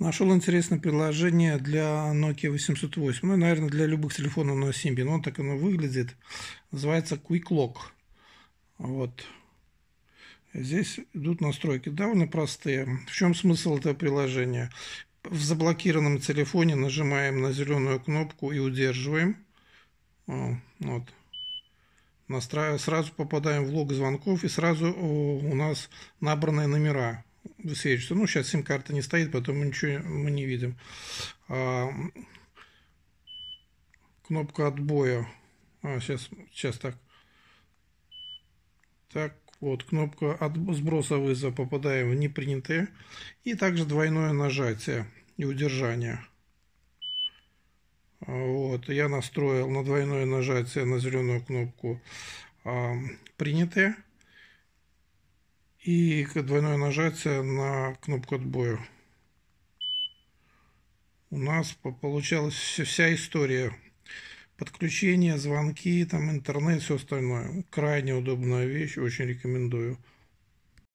Нашел интересное приложение для Nokia 808. Ну, наверное, для любых телефонов на Symbian. Он так оно выглядит. Называется Quick Lock. Вот. Здесь идут настройки довольно простые. В чем смысл этого приложения? В заблокированном телефоне нажимаем на зеленую кнопку и удерживаем. Вот. Настраив... Сразу попадаем в лог звонков и сразу у нас набранные номера высвечивается. Ну, сейчас сим-карта не стоит, поэтому ничего мы не видим. А, кнопка отбоя. А, сейчас, сейчас так. Так, вот, кнопка от сброса вызова попадаем в непринятые. И также двойное нажатие и удержание. А, вот, я настроил на двойное нажатие на зеленую кнопку а, принятые и двойное нажатие на кнопку отбоя. У нас получалась вся история. Подключение, звонки, там интернет, все остальное. Крайне удобная вещь, очень рекомендую.